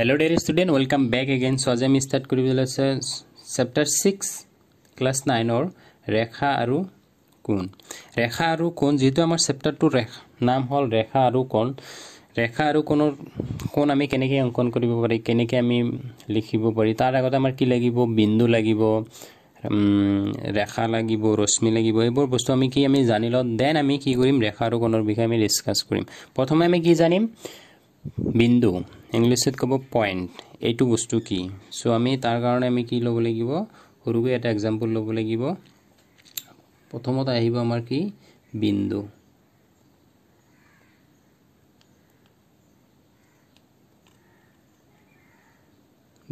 hello' dear student welcome back again so' আজি আমি start কৰিবলৈ আছে চেপ্টাৰ ছিক্স ক্লাছ নাইনৰ ৰেখা আৰু কোণ ৰেখা আৰু কোণ যিহেতু আমাৰ চেপ্টাৰটোৰ ৰেখা নাম হ'ল ৰেখা আৰু কোণ ৰেখা আৰু কোণৰ কোণ আমি কেনেকৈ অংকন কৰিব পাৰি কেনেকৈ আমি লিখিব পাৰি তাৰ আগতে আমাৰ কি লাগিব বিন্দু লাগিব ৰেখা লাগিব ৰশ্মি লাগিব এইবোৰ বস্তু আমি কি আমি জানি লওঁ দেন আমি কি কৰিম ৰেখা আৰু কোণৰ বিষয়ে আমি ডিছকাছ কৰিম প্ৰথমে আমি কি জানিম বিন্দু ইংলিছত ক'ব পইণ্ট এইটো বস্তু কি চ' আমি তাৰ কাৰণে আমি কি ল'ব লাগিব সৰুকৈ এটা এক্সাম্পল ল'ব লাগিব প্ৰথমত আহিব আমাৰ কি বিন্দু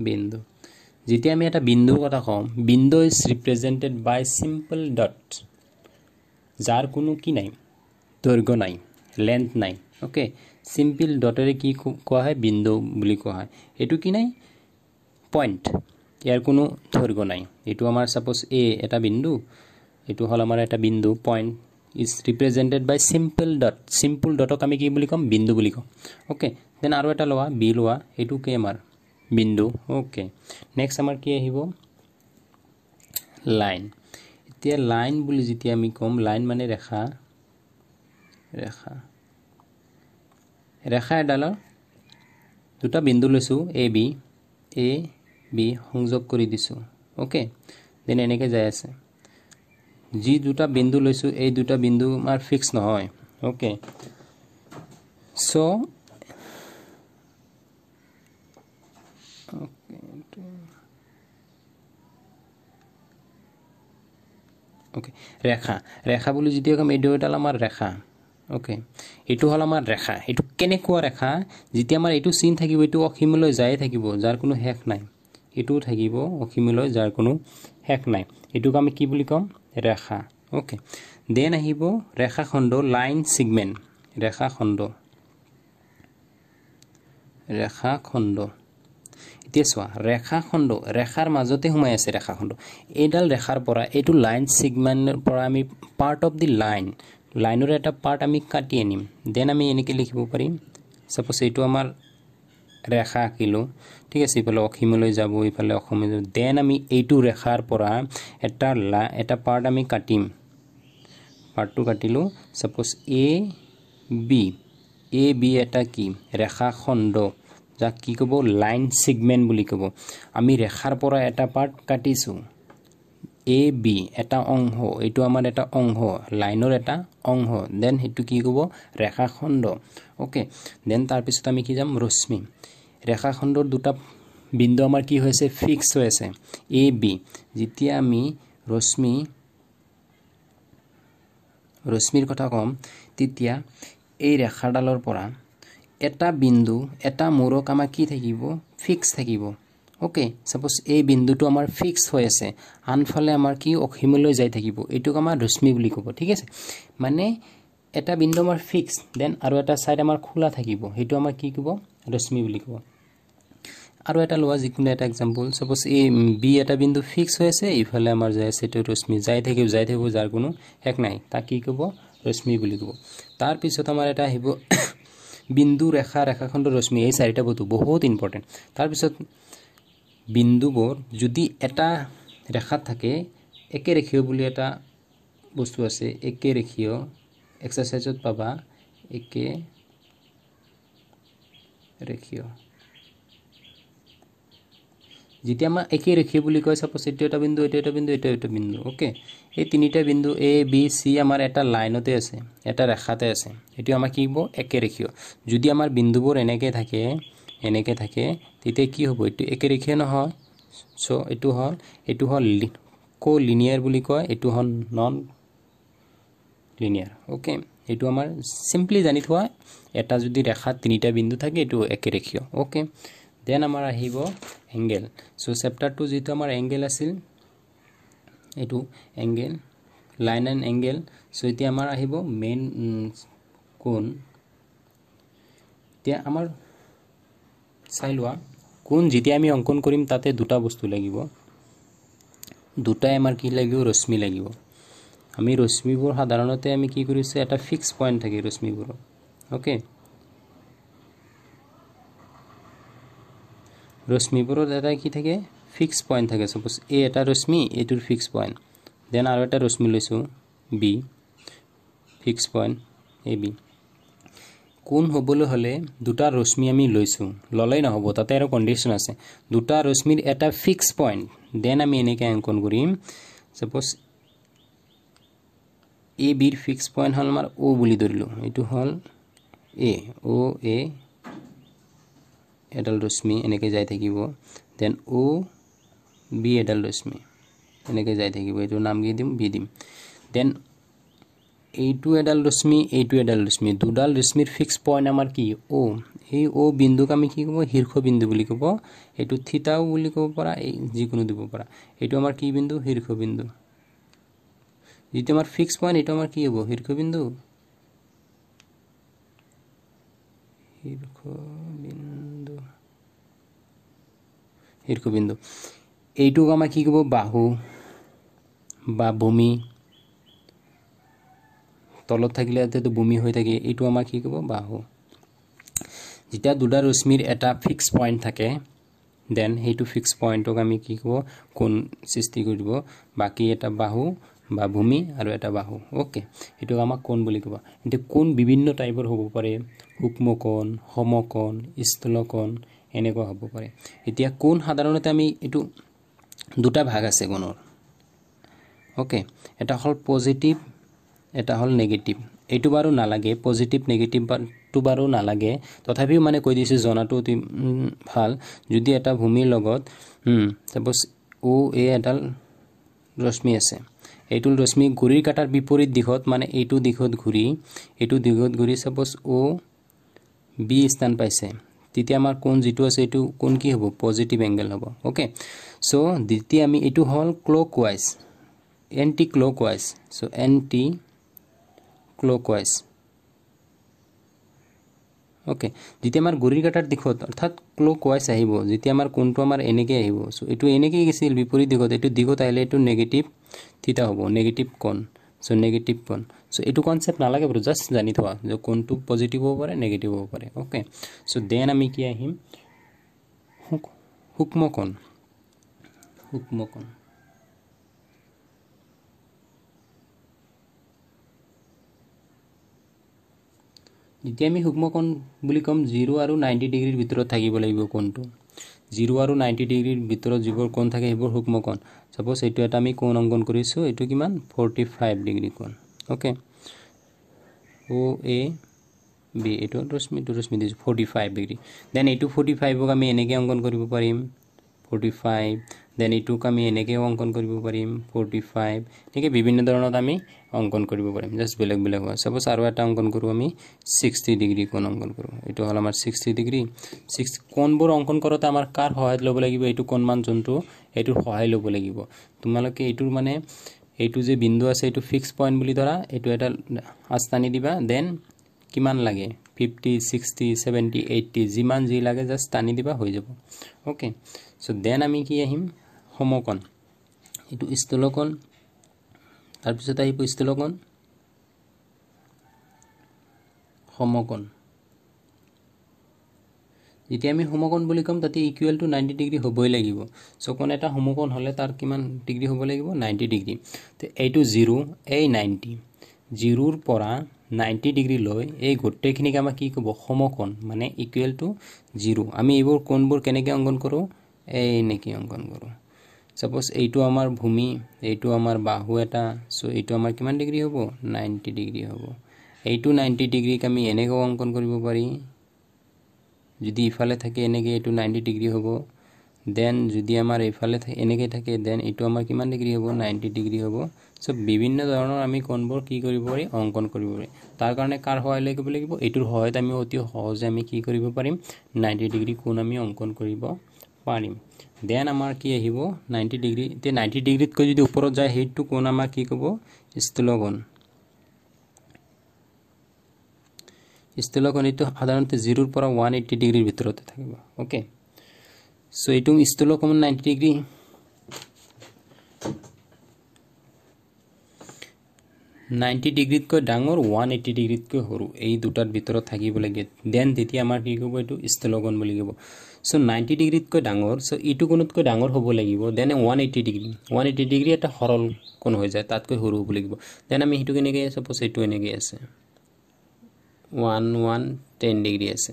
বিন্দু যেতিয়া আমি এটা বিন্দুৰ কথা কওঁ বিন্দু is represented by simple dot যাৰ কোনো কি নাই দৈৰ্ঘ্য নাই লেন্থ নাই অ'কে চিম্পল ডটেৰে কি কোৱা হয় বিন্দু বুলি কোৱা হয় এইটো কি নাই পইণ্ট ইয়াৰ কোনো ধৈৰ্ঘ নাই এইটো আমাৰ ছাপ'জ এ এটা বিন্দু এইটো হ'ল আমাৰ এটা বিন্দু point is represented by simple dot simple ডটক আমি কি বুলি ক'ম বিন্দু বুলি ক'ম অ'কে দেন আৰু এটা লোৱা বি লোৱা এইটো কি আমাৰ বিন্দু অ'কে নেক্সট আমাৰ কি আহিব লাইন এতিয়া লাইন বুলি যেতিয়া আমি ক'ম লাইন মানে ৰেখা ৰেখা ৰেখা এডালৰ দুটা বিন্দু লৈছোঁ এ বি এ বি সংযোগ কৰি দিছোঁ অ'কে দেন এনেকৈ যাই আছে যি দুটা বিন্দু লৈছোঁ এই দুটা বিন্দু আমাৰ ফিক্স নহয় অ'কে চ' ৰেখা ৰেখা বুলি যদি কম এইটো এডাল আমাৰ ৰেখা ওকে এইটো হ'ল আমাৰ ৰেখা এইটো কেনেকুৱা ৰেখা যেতিয়া আমাৰ এইটো চিন থাকিব এইটো অসীমলৈ যায়ে থাকিব যাৰ কোনো শেষ নাই এইটোও থাকিব অসীমলৈ যাৰ কোনো শেষ নাই এইটোক আমি কি বুলি ক'ম ৰেখা অ'কে দেন আহিব ৰেখাখণ্ড লাইন ছিগমেণ্ট ৰেখাখণ্ড ৰেখাখণ্ড এতিয়া চোৱা ৰেখাখণ্ড ৰেখাৰ মাজতে সোমাই আছে ৰেখাখণ্ড এইডাল ৰেখাৰ পৰা এইটো লাইন ছিগমেণ্টৰ পৰা আমি পাৰ্ট অফ দি লাইন লাইনৰে এটা পাৰ্ট আমি কাটি আনিম দেন আমি এনেকৈ লিখিব পাৰিম চাপ'জ এইটো আমাৰ ৰেখা আঁকিলোঁ ঠিক আছে ইফালে অসীমলৈ যাব ইফালে অসমলৈ যাব দেন আমি এইটো ৰেখাৰ পৰা এটা লা এটা পাৰ্ট আমি কাটিম পাৰ্টটো কাটিলোঁ চাপ'জ এ বি এ বি এটা কি ৰেখা খণ্ড যাক কি ক'ব লাইন ছিগমেণ্ট বুলি ক'ব আমি ৰেখাৰ পৰা এটা পাৰ্ট কাটিছোঁ এ বি এটা অংশ এইটো আমাৰ এটা অংশ লাইনৰ এটা অংশ দেন সেইটো কি ক'ব ৰেখাখণ্ড অ'কে দেন তাৰপিছত আমি কি যাম ৰশ্মি ৰেখাখণ্ডৰ দুটা বিন্দু আমাৰ কি হৈ আছে ফিক্স হৈ আছে এ বি যেতিয়া আমি ৰশ্মি ৰশ্মিৰ কথা ক'ম তেতিয়া এই ৰেখাডালৰ পৰা এটা বিন্দু এটা মূৰক আমাৰ কি থাকিব ফিক্স থাকিব ওকে সাপোজ এই বিন্দুটো আমাৰ ফিক্স হৈ আছে আনফালে আমাৰ কি অসীমলৈ যাই থাকিব এইটোক আমাৰ ৰশ্মি বুলি ক'ব ঠিক আছে মানে এটা বিন্দু আমাৰ ফিক্স দেন আৰু এটা ছাইড আমাৰ খোলা থাকিব সেইটো আমাৰ কি ক'ব ৰশ্মি বুলি ক'ব আৰু এটা লোৱা যিকোনো এটা এক্সাম্পল চাপ'জ এই বি এটা বিন্দু ফিক্স হৈ আছে ইফালে আমাৰ যাই আছে এইটো ৰশ্মি যাই থাকিব যাই থাকিব যাৰ কোনো শেষ নাই তাক কি ক'ব ৰশ্মি বুলি ক'ব তাৰপিছত আমাৰ এটা আহিব বিন্দু ৰেখা ৰেখাখণ্ড ৰশ্মি এই চাৰিটা বস্তু বহুত ইম্পৰ্টেণ্ট তাৰপিছত বিন্দুবোৰ যদি এটা ৰেখাত থাকে একে ৰেখীয় বুলি এটা বস্তু আছে একে ৰেখীয় এক্সাৰচাইজত পাবা একে ৰেখীয় যেতিয়া আমাৰ একে ৰেখীয় বুলি কয় চাপ'জ এইটো এটা বিন্দু এইটো এটা বিন্দু এইটো এটা বিন্দু অ'কে এই তিনিটা বিন্দু এ বি চি আমাৰ এটা লাইনতে আছে এটা ৰেখাতে আছে এইটো আমাৰ কি হ'ব একে ৰেখীয় যদি আমাৰ বিন্দুবোৰ এনেকৈ থাকে এনেকৈ থাকে তেতিয়া কি হ'ব এইটো একেৰেখে নহয় চ' এইটো হ'ল এইটো হ'ল ক লিনিয়াৰ বুলি কয় এইটো হ'ল নন লিনিয়াৰ অ'কে এইটো আমাৰ চিম্পলি জানি থোৱা এটা যদি ৰেখা তিনিটা বিন্দু থাকে এইটো একেৰেখীয় অ'কে দেন আমাৰ আহিব এংগেল চ' চেপ্টাৰটো যিটো আমাৰ এংগেল আছিল এইটো angle line and angle so' এতিয়া আমাৰ আহিব মেইন কোন এতিয়া আমাৰ চাই লোৱা কোন যেতিয়া আমি অংকন কৰিম তাতে দুটা বস্তু লাগিব দুটাই আমাৰ কি লাগিব ৰশ্মি লাগিব আমি ৰশ্মিবোৰ সাধাৰণতে আমি কি কৰিছোঁ এটা ফিক্স পইণ্ট থাকে ৰশ্মিবোৰৰ অ'কে ৰশ্মিবোৰত এটা কি থাকে ফিক্স পইণ্ট থাকে চাপ'জ এই এটা ৰশ্মি এইটোৰ ফিক্স পইণ্ট দেন আৰু এটা ৰশ্মি লৈছোঁ B fix point A B কোন হ'বলৈ হ'লে দুটা ৰশ্মি আমি লৈছোঁ ল'লেই নহ'ব তাতে আৰু কণ্ডিশ্যন আছে দুটা ৰশ্মিৰ এটা ফিক্স পইণ্ট দেন আমি এনেকৈ অংকন কৰিম ছাপ'জ এ বিৰ ফিক্স পইণ্ট হ'ল আমাৰ অ' বুলি ধৰিলোঁ এইটো হ'ল এ অ' এ এডাল ৰশ্মি এনেকৈ যাই থাকিব দেন অ' বি এডাল ৰশ্মি এনেকৈ যাই থাকিব এইটো নাম কি দিম বি দিম দেন এইটো এডাল ৰশ্মি এইটো এডাল ৰশ্মি দুডাল ৰশ্মিৰ ফিক্স পইণ্ট আমাৰ কি অ' এই অ' বিন্দুক আমি কি ক'ব শীৰ্ষ বিন্দু বুলি ক'ব এইটো থিতাও বুলি ক'ব পৰা এই যিকোনো দিব পৰা এইটো আমাৰ কি বিন্দু শীৰ্ষ বিন্দু যিটো আমাৰ ফিক্স পইণ্ট এইটো আমাৰ কি হ'ব শীৰ্ষ বিন্দু শীৰ্ষ বিন্দু শীৰ্ষ বিন্দু এইটোক আমাৰ কি ক'ব বাহু বা ভূমি তলত থাকিলে যেহেতু বমি হৈ থাকে এইটো আমাৰ কি ক'ব বাহু যেতিয়া দুটা ৰশ্মিৰ এটা ফিক্স পইণ্ট থাকে দেন সেইটো ফিক্স পইণ্টক আমি কি ক'ব কোন সৃষ্টি কৰি দিব বাকী এটা বাহু বা ভূমি আৰু এটা বাহু অ'কে সেইটোক আমাক কোণ বুলি ক'ব এতিয়া কোন বিভিন্ন টাইপৰ হ'ব পাৰে সূক্ষ্মকণ সমকণ স্থলকণ এনেকুৱা হ'ব পাৰে এতিয়া কোন সাধাৰণতে আমি এইটো দুটা ভাগ আছে কোণৰ অ'কে এটা হ'ল পজিটিভ এটা হ'ল নেগেটিভ এইটো বাৰু নালাগে পজিটিভ নেগেটিভটো বাৰু নালাগে তথাপিও মানে কৈ দিছোঁ জনাটো অতি ভাল যদি এটা ভূমিৰ লগত চাপ'জ অ' এ এডাল ৰশ্মি আছে এইটো ৰশ্মি ঘূৰিৰ কাটাৰ বিপৰীত দিশত মানে এইটো দিশত ঘূৰি এইটো দিশত ঘূৰি চাপ'জ অ' বি স্থান পাইছে তেতিয়া আমাৰ কোন যিটো আছে এইটো কোন কি হ'ব পজিটিভ এংগেল হ'ব অ'কে চ' দ্বিতীয় আমি এইটো হ'ল clockwise anti clockwise so' anti clockwise okay যেতিয়া আমাৰ গুৰিৰ কাটাৰ দিশত অৰ্থাৎ ক্লকৱাইজ আহিব যেতিয়া আমাৰ কোণটো আমাৰ এনেকৈ আহিব চ' এইটো এনেকৈ গৈছিল বিপৰীত দিশত এইটো দিশত আহিলে এইটো নেগেটিভ থিতা হ'ব নেগেটিভ কণ চ' নেগেটিভ কণ চ' এইটো কনচেপ্ট নালাগে বাৰু জাষ্ট জানি থোৱা যে কোণটো পজিটিভ হ'ব পাৰে নেগেটিভ হ'ব পাৰে অ'কে চ' দেন আমি কি আহিম সূক্ষ্মকণ সূক্ষ্মকণ এতিয়া আমি সূক্ষ্ম কোণ বুলি ক'ম জিৰ' আৰু নাইণ্টি ডিগ্ৰীৰ ভিতৰত থাকিব লাগিব কোণটো জিৰ' আৰু নাইণ্টি ডিগ্ৰীৰ ভিতৰত যিবোৰ কোণ থাকে সেইবোৰ সূক্ষ্ম কোণ ছাপ'জ এইটো এটা আমি কোণ অংকন কৰিছোঁ এইটো কিমান ফৰ্টি ফাইভ ডিগ্ৰী কোণ অ'কে অ' এ বি এইটো দুশমি ৰশ্মি দিছোঁ ফৰ্টি ফাইভ ডিগ্ৰী দেন এইটো ফৰ্টি ফাইভক আমি এনেকৈ অংকন কৰিব পাৰিম ফৰ্টি ফাইভ দেন ইটোক আমি এনেকৈও অংকন কৰিব পাৰিম ফৰ্টি ফাইভ এনেকৈ বিভিন্ন ধৰণত আমি অংকন কৰিব পাৰিম জাষ্ট বেলেগ বেলেগ হয় চাপ'জ আৰু এটা অংকন কৰোঁ আমি ছিক্সটি ডিগ্ৰী কোণ অংকন কৰোঁ এইটো হ'ল আমাৰ ছিক্সটি ডিগ্ৰী ছিক্স কোণবোৰ অংকন কৰোঁতে আমাৰ কাৰ সহায়ত ল'ব লাগিব এইটো কোণমান যোনটো এইটোৰ সহায় ল'ব লাগিব তোমালোকে এইটোৰ মানে এইটো যে বিন্দু আছে এইটো ফিক্স পইণ্ট বুলি ধৰা এইটো এটা আস্তানি দিবা দেন কিমান লাগে ফিফটি ছিক্সটি ছেভেণ্টি এইট্টি যিমান যি লাগে জাষ্ট টানি দিবা হৈ যাব অ'কে চ' দেন আমি কি আহিম সমকণ এইটো স্থলকণ তাৰপিছত আহিব স্থলকণ সমকণ যেতিয়া আমি সমকণ বুলি ক'ম তাতে ইকুৱেল টু নাইণ্টি ডিগ্ৰী হ'বই লাগিব চকণ এটা সমকণ হ'লে তাৰ কিমান ডিগ্ৰী হ'ব লাগিব নাইণ্টি ডিগ্ৰী তো এইটো জিৰ' এই নাইণ্টি জিৰ'ৰ পৰা নাইণ্টি ডিগ্ৰী লৈ এই গোটেইখিনিক আমাক কি ক'ব সমকণ মানে ইকুৱেল টু জিৰ' আমি এইবোৰ কোণবোৰ কেনেকৈ অংকন কৰোঁ এই নেকি অংকন কৰোঁ চাপ'জ এইটো আমাৰ ভূমি এইটো আমাৰ বাহু এটা চ' এইটো আমাৰ কিমান ডিগ্ৰী হ'ব নাইণ্টি ডিগ্ৰী হ'ব এইটো নাইণ্টি ডিগ্ৰীক আমি এনেকৈও অংকন কৰিব পাৰি যদি ইফালে থাকে এনেকৈ এইটো নাইণ্টি ডিগ্ৰী হ'ব দেন যদি আমাৰ এইফালে থাকে এনেকৈ থাকে দেন এইটো আমাৰ কিমান ডিগ্ৰী হ'ব নাইণ্টি ডিগ্ৰী হ'ব চ' বিভিন্ন ধৰণৰ আমি কোণবোৰ কি কৰিব পাৰি অংকন কৰিব পাৰি তাৰ কাৰণে কাৰ সহায় লাগিব লাগিব এইটোৰ সহায়ত আমি অতি সহজে আমি কি কৰিব পাৰিম নাইণ্টি ডিগ্ৰী কোণ আমি অংকন কৰিব পাৰিম দেন আমাৰ কি আহিব নাইণ্টি ডিগ্ৰী এতিয়া নাইণ্টি ডিগ্ৰীতকৈ যদি ওপৰত যায় হেইটটো কোণ আমাৰ কি ক'ব ষ্টিলগন ষ্টিলগন এইটো সাধাৰণতে জিৰোৰ পৰা ওৱান এইটটি ডিগ্ৰীৰ ভিতৰতে থাকিব অ'কে চ' এইটো ষ্টিলকন নাইণ্টি ডিগ্ৰী নাইণ্টি ডিগ্ৰীতকৈ ডাঙৰ ওৱান এইটি ডিগ্ৰীতকৈ সৰু এই দুটাৰ ভিতৰত থাকিব লাগে দেন তেতিয়া আমাৰ কি ক'ব এইটো ষ্টলগন বুলি ক'ব চ' নাইণ্টি ডিগ্ৰীতকৈ ডাঙৰ চ' ইটো কোণতকৈ ডাঙৰ হ'ব লাগিব then one eighty degree one eighty degree এটা সৰল কোণ হৈ যায় তাতকৈ সৰু হ'ব লাগিব দেন আমি সেইটো কেনেকৈ আছে পছ এইটো এনেকৈ আছে ওৱান ওৱান টেন ডিগ্ৰী আছে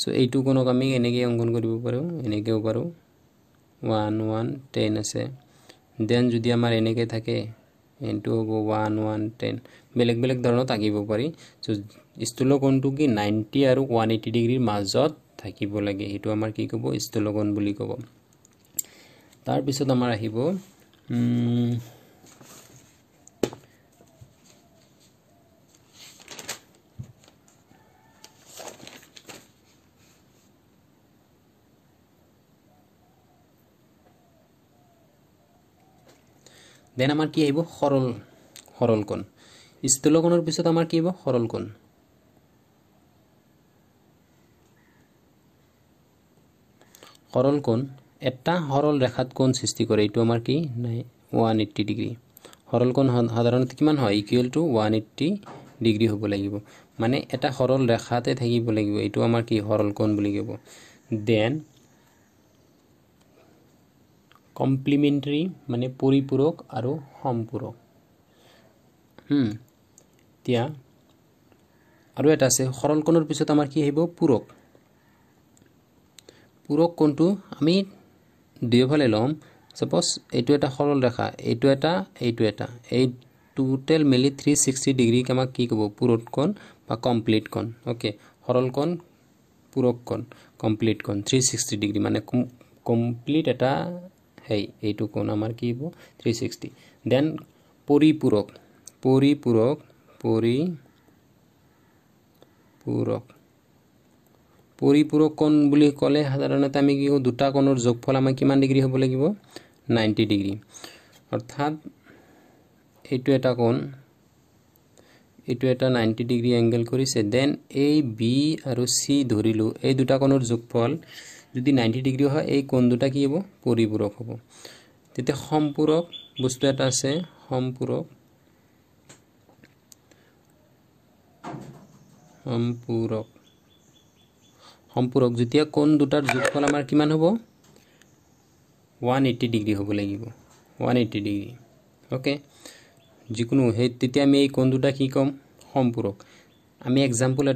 চ' এইটো কোণক আমি এনেকৈ অংকন কৰিব পাৰোঁ এনেকৈও পাৰোঁ ওৱান ওৱান টেন আছে দেন যদি আমাৰ এনেকৈ থাকে এইটো হ'ব ওৱান ওৱান টেন বেলেগ বেলেগ ধৰণত আঁকিব পাৰি চ' ষ্টুলৰ কোণটো কি নাইণ্টি আৰু ওৱান এইটি ডিগ্ৰীৰ মাজত থাকিব লাগে সেইটো আমাৰ কি ক'ব ষ্টুলকণ বুলি ক'ব তাৰপিছত আমাৰ আহিব দেন আমাৰ কি আহিব সৰল সৰলকণ স্থূলকণৰ পিছত আমাৰ কি আহিব সৰলকণ সৰলকণ এটা সৰল ৰেখাত কোণ সৃষ্টি কৰে এইটো আমাৰ কি নাই ওৱান এইট্টি ডিগ্ৰী সৰলকণ সাধাৰণতে কিমান হয় equal to one eighty degree হ'ব লাগিব মানে এটা সৰল ৰেখাতে থাকিব লাগিব এইটো আমাৰ কি সৰলকণ বুলি ক'ব দেন কমপ্লিমেণ্টেৰী মানে পৰিপূৰক আৰু সম্পূৰক এতিয়া আৰু এটা আছে সৰলকণৰ পিছত আমাৰ কি আহিব পূৰক পূৰক কোণটো আমি দুয়োফালে ল'ম ছাপ'জ এইটো এটা সৰল ৰেখা এইটো এটা এইটো এটা এই টোটেল মিলি থ্ৰী ছিক্সটি ডিগ্ৰীক আমাক কি ক'ব পূৰত কণ বা কমপ্লিট কণ অ'কে সৰলকণ পূৰক কণ কমপ্লিট কণ থ্ৰী ছিক্সটি ডিগ্ৰী মানে কমপ্লিট এটা সেই এইটো কোণ আমাৰ কি হ'ব থ্ৰী ছিক্সটি দেন পৰিপূৰক পৰিপূৰক পৰি পূৰক পৰিপূৰক কোণ বুলি ক'লে সাধাৰণতে আমি কি কওঁ দুটা কোণৰ যোগফল আমাৰ কিমান ডিগ্ৰী হ'ব লাগিব নাইণ্টি ডিগ্ৰী অৰ্থাৎ এইটো এটা কোণ এইটো এটা নাইণ্টি ডিগ্ৰী এংগেল কৰিছে দেন এই বি আৰু চি ধৰিলোঁ এই দুটা কোণৰ যোগফল যদি নাইণ্টি ডিগ্ৰী হয় এই কোণ দুটা কি হ'ব পৰিপূৰক হ'ব তেতিয়া সম্পূৰক বস্তু এটা আছে সম্পূৰক সম্পূৰক সম্পূৰক যেতিয়া কোণ দুটাৰ যোগফল আমাৰ কিমান হ'ব ওৱান এইটি ডিগ্ৰী হ'ব লাগিব ওৱান এইটি ডিগ্ৰী অ'কে যিকোনো সেই তেতিয়া আমি এই কোণ দুটা কি ক'ম সম্পূৰক আমি এক্সাম্পল